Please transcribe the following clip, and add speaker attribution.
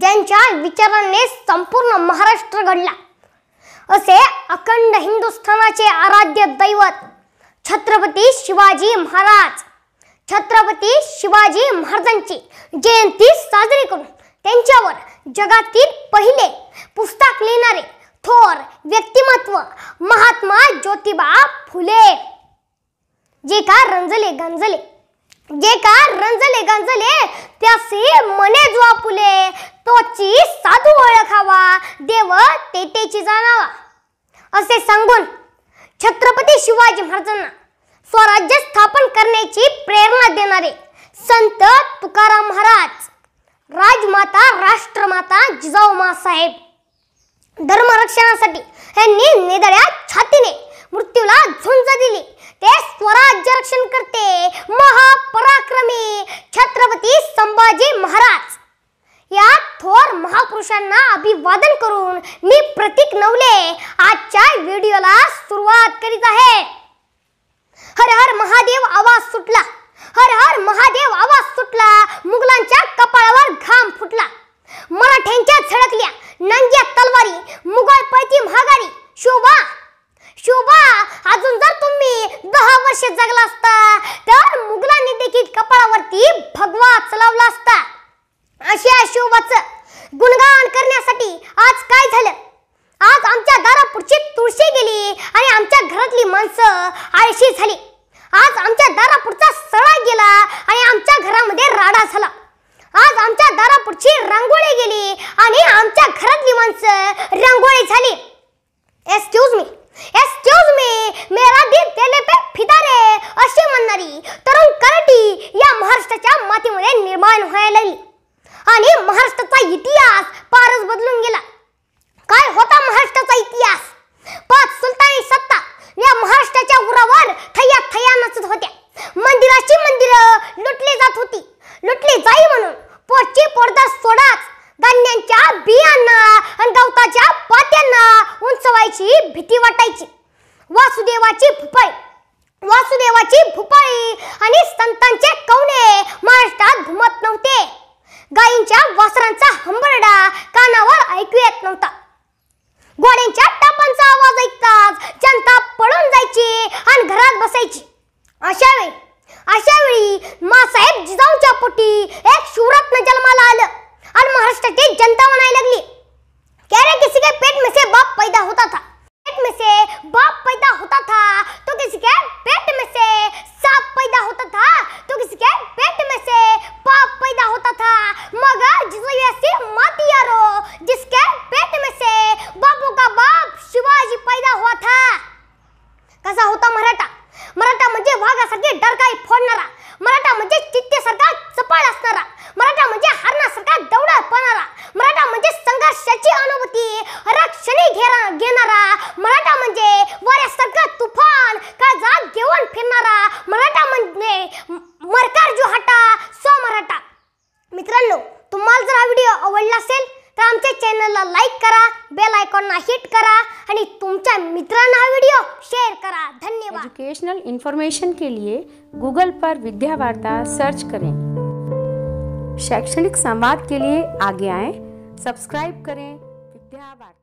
Speaker 1: ज्यांच्या विचाराने संपूर्ण महाराष्ट्र घडला असे अखंड हिंदुस्थानाचे आराध्य दैवत छत्रपती शिवाजी महाराज छत्रपती शिवाजी महाराजांची जयंती साजरी करून त्यांच्यावर जगातील पहिले पुस्तक लिहिणारे थोर व्यक्तिमत्व महात्मा ज्योतिबा फुले जे का रंजले गंजले जे का रंजले गंजले त्यासे मने जो आपुले तोची साधू ओळखावा देव तेतेची जाणावा असे सांगून छत्रपती शिवाजी महाराजांना स्वराज्य स्थापन करण्याची प्रेरणा देणारे संत तुकाराम महाराज राजमाता राष्ट्रमाता जिजाऊ मासाहेब धर्मरक्षणासाठी यांनी निदळ्या छातीने मृत्यूला झुंज दिली ते स्वराज्य रक्षण करते महापराक्रमी छत्रपती संभाजी महाराज या थोर महापुरुषांना अभिवादन करून मी प्रतीक नवले आजच्या व्हिडिओला सुरुवात करीत आहे हर हर महा तर मुघलांनी देखील कपाळावरती भगवा चलावला असता अशी शिवबाच गुणगान करण्यासाठी आज काय झालं आज आमच्या दारापुढची तुळशी गेली आणि आमच्या घरातली माणसं आळशी झाली आज आमच्या दारापुढचा सळा गेला आणि आमच्या घरामध्ये राडा झाला आज आमच्या दारापुढची रांगोळी गेली आणि आमच्या घरातली माणसं महाराष्ट्राच्या मातीमध्ये निर्माण व्हायला लागली आणि महाराष्ट्राचा इतिहास फारच बदलून गेला काय होता महाराष्ट्राचा इतिहास पाच सुलतानी सत्ता या महाराष्ट्राच्या उरावर थया थया नचत होत्या मंदिराची मंदिर लुटली जात होती लुटली जाई म्हणून पोटची पडदार सोडाच धान्यांच्या बियांना आणि गवताच्या पात्यांना उंचवायची भीती वाटायची वासुदेवाची भुपाळी वासुदेवाची भुपाळी आणि संतांचे कवने गायींच्या वासरांचा हंबरडा कानावर ऐकू येत नव्हता घोड्यांच्या टापांचा आवाज ऐकताच जनता पळून जायची आणि घरात बसायची अशा वेळी अशा वेळी मासाहेब जिजाऊच्या पोटी एक शिवरत्न जन्माला आलं आणि महाराष्ट्राची जनता म्हणायला लागली कॅरे किसी के पेट में से फिरणारा मराठा म्हणजे वाऱ्यासारखा तुफान का जात घेऊन फिरणारा मराठा म्हणजे मरकार जो हटा सो मराठा मित्रांनो तुम्हाला जर हा व्हिडिओ आवडला असेल तर आमच्या चॅनलला लाईक करा बेल आयकॉनला हिट करा आणि तुमच्या मित्रांना हा व्हिडिओ शेअर करा धन्यवाद एजुकेशनल इन्फॉर्मेशन के लिए गूगल पर विद्या वार्ता सर्च करें शैक्षणिक संवाद के लिए आगे आए सब्सक्राइब करें विद्या वार्ता